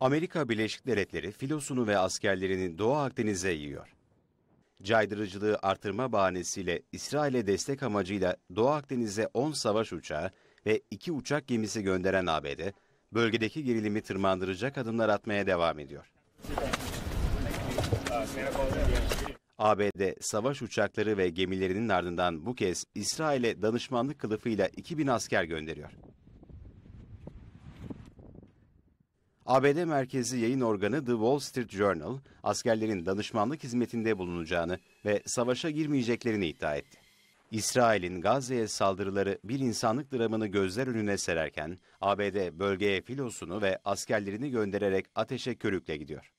Amerika Birleşik Devletleri filosunu ve askerlerini Doğu Akdeniz'e yiyor. Caydırıcılığı artırma bahanesiyle İsrail'e destek amacıyla Doğu Akdeniz'e 10 savaş uçağı ve 2 uçak gemisi gönderen ABD, bölgedeki gerilimi tırmandıracak adımlar atmaya devam ediyor. ABD savaş uçakları ve gemilerinin ardından bu kez İsrail'e danışmanlık kılıfıyla 2000 asker gönderiyor. ABD merkezi yayın organı The Wall Street Journal, askerlerin danışmanlık hizmetinde bulunacağını ve savaşa girmeyeceklerini iddia etti. İsrail'in Gazze'ye saldırıları bir insanlık dramını gözler önüne sererken, ABD bölgeye filosunu ve askerlerini göndererek ateşe körükle gidiyor.